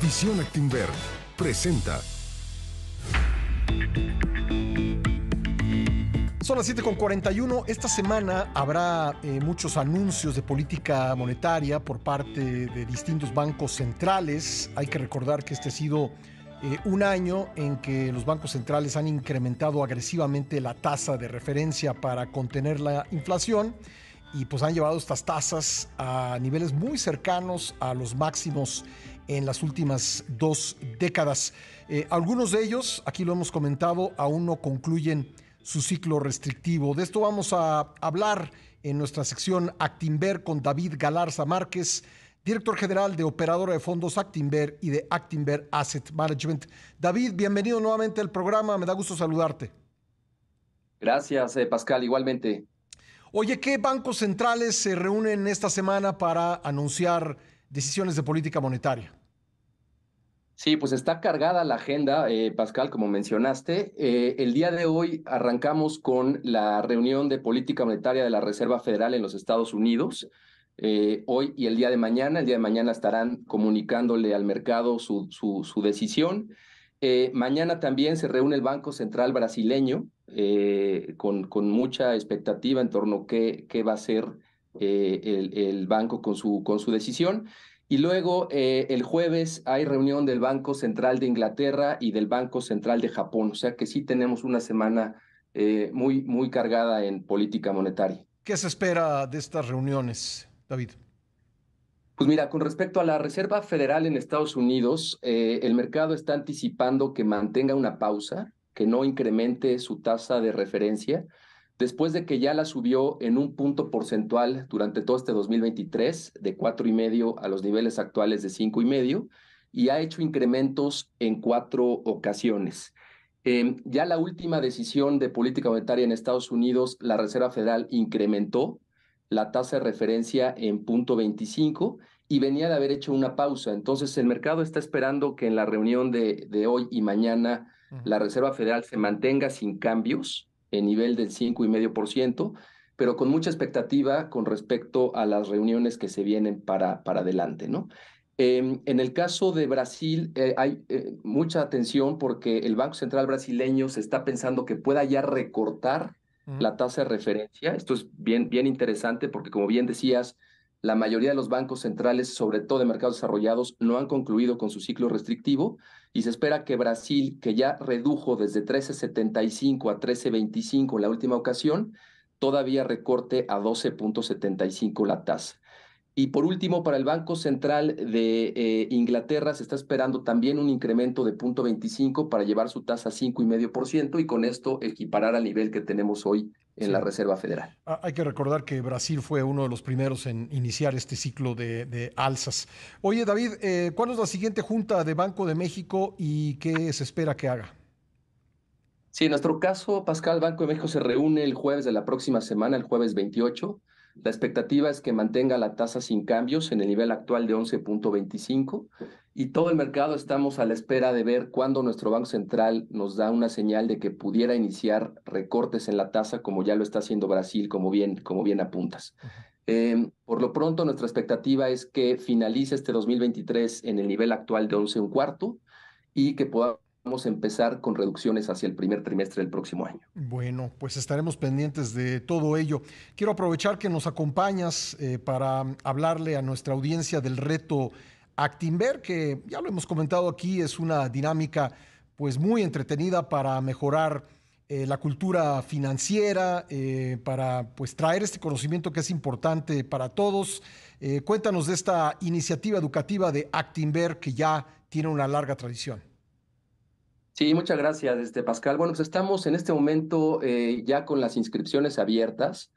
Visión Actinver presenta. Son las 7.41. Esta semana habrá eh, muchos anuncios de política monetaria por parte de distintos bancos centrales. Hay que recordar que este ha sido eh, un año en que los bancos centrales han incrementado agresivamente la tasa de referencia para contener la inflación y pues han llevado estas tasas a niveles muy cercanos a los máximos en las últimas dos décadas. Eh, algunos de ellos, aquí lo hemos comentado, aún no concluyen su ciclo restrictivo. De esto vamos a hablar en nuestra sección Actinver con David Galarza Márquez, director general de operadora de fondos Actinver y de Actinver Asset Management. David, bienvenido nuevamente al programa, me da gusto saludarte. Gracias, eh, Pascal, igualmente. Oye, ¿qué bancos centrales se reúnen esta semana para anunciar decisiones de política monetaria? Sí, pues está cargada la agenda, eh, Pascal, como mencionaste. Eh, el día de hoy arrancamos con la reunión de política monetaria de la Reserva Federal en los Estados Unidos. Eh, hoy y el día de mañana, el día de mañana estarán comunicándole al mercado su, su, decisión. mañana también se reúne el Banco Central Brasileño con, con, mucha expectativa en torno a qué, va a ser el, banco con su, con su decisión. Y luego eh, el jueves hay reunión del Banco Central de Inglaterra y del Banco Central de Japón. O sea que sí tenemos una semana eh, muy, muy cargada en política monetaria. ¿Qué se espera de estas reuniones, David? Pues mira, con respecto a la Reserva Federal en Estados Unidos, eh, el mercado está anticipando que mantenga una pausa, que no incremente su tasa de referencia después de que ya la subió en un punto porcentual durante todo este 2023, de y medio a los niveles actuales de cinco y medio y ha hecho incrementos en cuatro ocasiones. Em, ya la última decisión de política monetaria en Estados Unidos, la Reserva Federal incrementó la tasa de referencia en punto 25 y venía de haber hecho una pausa. Entonces el mercado está esperando que en la reunión de, hoy y mañana la Reserva Federal se mantenga sin cambios en nivel del 5,5%, pero con mucha expectativa con respecto a las reuniones que se vienen para, para adelante, ¿no? Em, en el caso de Brasil eh, hay eh, mucha atención porque el Banco Central brasileño se está pensando que pueda ya recortar la tasa de referencia. Esto es bien, bien interesante porque, como bien decías, la mayoría de los bancos centrales, sobre todo de mercados desarrollados, no han concluido con su ciclo restrictivo y se espera que Brasil, que ya redujo desde 13.75 a 13.25 en la última ocasión, todavía recorte a 12.75 la tasa. Y por último, para el Banco Central de eh, Inglaterra se está esperando también un incremento de 0.25 para llevar su tasa a 5,5% y con esto equiparar al nivel que tenemos hoy en la Reserva Federal. Ah, hay que recordar que Brasil fue uno de los primeros en iniciar este ciclo de, alzas. Oye, David, eh, ¿cuál es la siguiente junta de Banco de México y qué se espera que haga? Sí, en nuestro caso, Pascal, Banco de México se reúne el jueves de la próxima semana, el jueves 28, la expectativa es que mantenga la tasa sin cambios en el nivel actual de 11.25 y todo el mercado estamos a la espera de ver cuándo nuestro Banco Central nos da una señal de que pudiera iniciar recortes en la tasa como ya lo está haciendo Brasil, como bien, como bien apuntas. Em, por lo pronto, nuestra expectativa es que finalice este 2023 en el nivel actual de 11.25 y que podamos vamos a empezar con reducciones hacia el primer trimestre del próximo año. Bueno, pues estaremos pendientes de todo ello. Quiero aprovechar que nos acompañas eh, para hablarle a nuestra audiencia del reto Actinver, que ya lo hemos comentado aquí, es una dinámica pues muy entretenida para mejorar eh, la cultura financiera, eh, para pues traer este conocimiento que es importante para todos. cuéntanos de esta iniciativa educativa de Actinver que ya tiene una larga tradición. Sí, muchas gracias, este, Pascal. Bueno, pues estamos en este momento eh, ya con las inscripciones abiertas,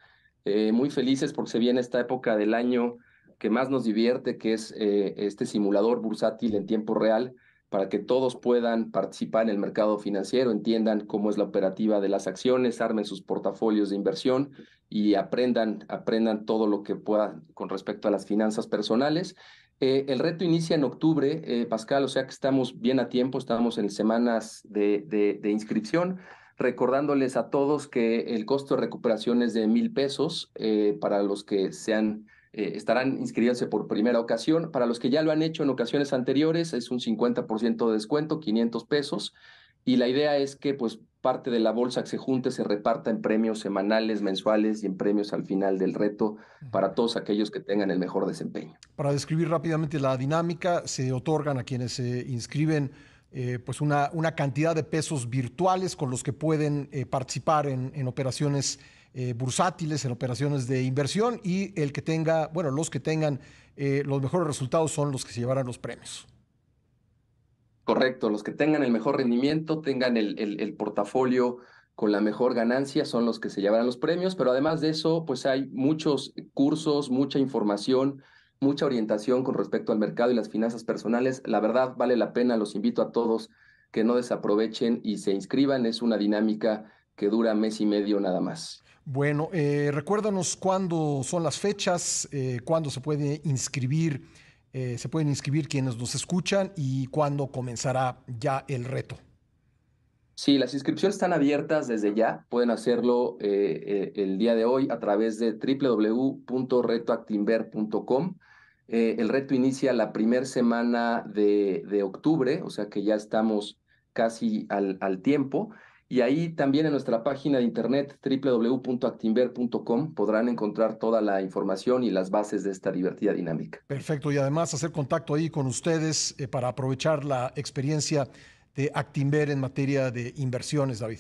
eh, muy felices porque se viene esta época del año que más nos divierte, que es eh, este simulador bursátil en tiempo real, para que todos puedan participar en el mercado financiero, entiendan cómo es la operativa de las acciones, armen sus portafolios de inversión y aprendan, aprendan todo lo que puedan con respecto a las finanzas personales. Eh, el reto inicia en octubre, eh, Pascal, o sea que estamos bien a tiempo, estamos en semanas de, inscripción recordándoles a todos que el costo de recuperación es de mil pesos eh, para los que sean, estarán inscribiéndose por primera ocasión. Para los que ya lo han hecho en ocasiones anteriores, es un 50% de descuento, 500 pesos. Y la idea es que pues parte de la bolsa que se junte se reparta en premios semanales, mensuales y en premios al final del reto para todos aquellos que tengan el mejor desempeño. Para describir rápidamente la dinámica, se otorgan a quienes se inscriben eh, pues una, cantidad de pesos virtuales con los que pueden eh, participar en, operaciones eh, bursátiles, en operaciones de inversión y el que tenga, bueno, los que tengan los mejores resultados son los que se llevarán los premios. Correcto, los que tengan el mejor rendimiento, tengan el, portafolio con la mejor ganancia son los que se llevarán los premios, pero además de eso, pues hay muchos cursos, mucha información, mucha orientación con respecto al mercado y las finanzas personales. La verdad, vale la pena, los invito a todos que no desaprovechen y se inscriban. Es una dinámica que dura mes y medio nada más. Bueno, eh, recuérdanos cuándo son las fechas, eh, cuándo se puede inscribir eh, se pueden inscribir quienes nos escuchan y cuándo comenzará ya el reto. Sí, las inscripciones están abiertas desde ya. Pueden hacerlo eh, eh, el día de hoy a través de www.retoactinver.com. el reto inicia la primera semana de, octubre, o sea que ya estamos casi al tiempo. Y ahí también en nuestra página de internet www.actinver.com podrán encontrar toda la información y las bases de esta divertida dinámica. Perfecto, y además hacer contacto ahí con ustedes eh, para aprovechar la experiencia de Actinver en materia de inversiones, David.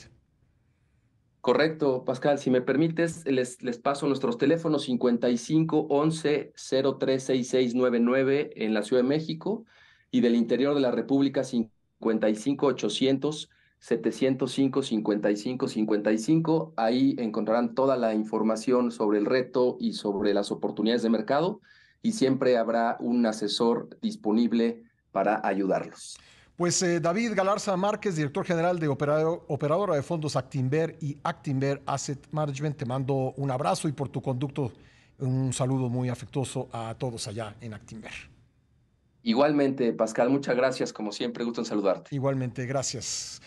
Correcto, Pascal. Si me permites, les, paso nuestros teléfonos 55 036699 en la Ciudad de México y del interior de la República 55 800 705 55 55. Ahí encontrarán toda la información sobre el reto y sobre las oportunidades de mercado y siempre habrá un asesor disponible para ayudarlos. Pues eh, David Galarza Márquez, director general de operadora de fondos Actinver y Actinver Asset Management, te mando un abrazo y por tu conducto un saludo muy afectuoso a todos allá en Actinver. Igualmente, Pascal, muchas gracias. Como siempre, gusto en saludarte. Igualmente, gracias.